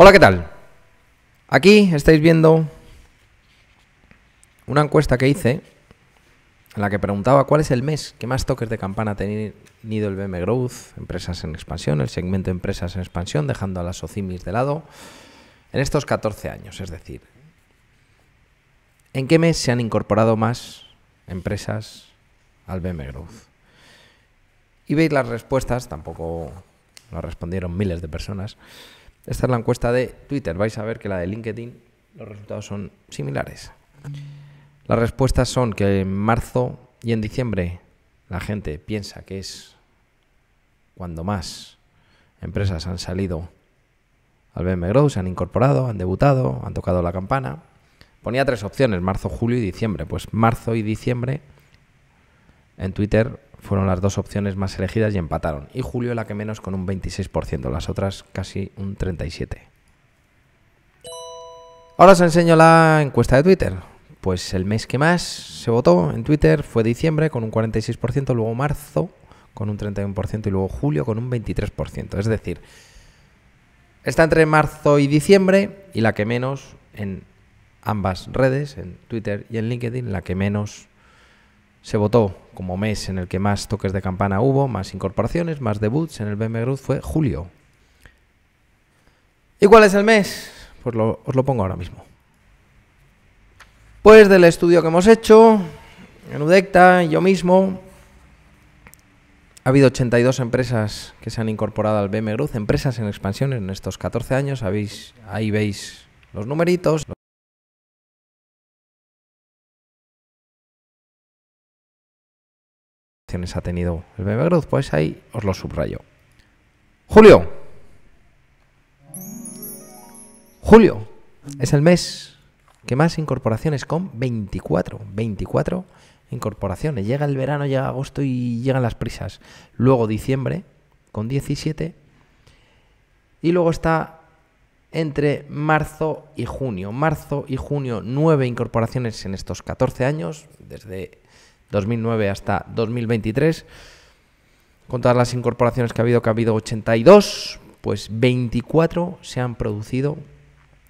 Hola, ¿qué tal? Aquí estáis viendo una encuesta que hice en la que preguntaba cuál es el mes que más toques de campana ha tenido el BM Growth, empresas en expansión, el segmento de empresas en expansión, dejando a las OCIMIS de lado, en estos 14 años. Es decir, ¿en qué mes se han incorporado más empresas al BM Growth? Y veis las respuestas, tampoco lo respondieron miles de personas. Esta es la encuesta de Twitter. Vais a ver que la de LinkedIn, los resultados son similares. Las respuestas son que en marzo y en diciembre la gente piensa que es cuando más empresas han salido al BM Growth, se han incorporado, han debutado, han tocado la campana. Ponía tres opciones, marzo, julio y diciembre. Pues marzo y diciembre en Twitter fueron las dos opciones más elegidas y empataron. Y Julio la que menos con un 26%, las otras casi un 37%. Ahora os enseño la encuesta de Twitter. Pues el mes que más se votó en Twitter fue diciembre con un 46%, luego marzo con un 31% y luego julio con un 23%. Es decir, está entre marzo y diciembre y la que menos en ambas redes, en Twitter y en LinkedIn, la que menos se votó como mes en el que más toques de campana hubo, más incorporaciones, más debuts en el BM fue julio. ¿Y cuál es el mes? Pues lo, os lo pongo ahora mismo. Pues del estudio que hemos hecho, en Udecta yo mismo, ha habido 82 empresas que se han incorporado al BM empresas en expansión en estos 14 años. ahí veis los numeritos. ha tenido el BB Growth, pues ahí os lo subrayo. Julio. Julio es el mes que más incorporaciones con 24, 24 incorporaciones. Llega el verano, ya agosto y llegan las prisas. Luego diciembre con 17 y luego está entre marzo y junio. Marzo y junio, 9 incorporaciones en estos 14 años, desde 2009 hasta 2023. Con todas las incorporaciones que ha habido, que ha habido 82, pues 24 se han producido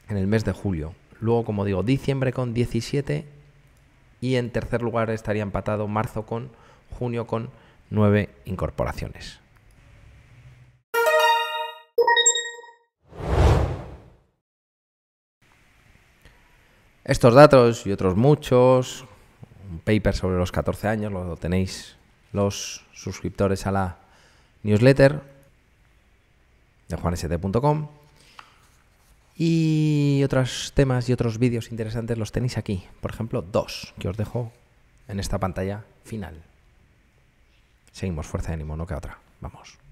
en el mes de julio. Luego, como digo, diciembre con 17 y en tercer lugar estaría empatado marzo con junio con 9 incorporaciones. Estos datos y otros muchos un paper sobre los 14 años, lo tenéis los suscriptores a la newsletter de juanst.com. Y otros temas y otros vídeos interesantes los tenéis aquí. Por ejemplo, dos que os dejo en esta pantalla final. Seguimos, fuerza de ánimo, no que otra. Vamos.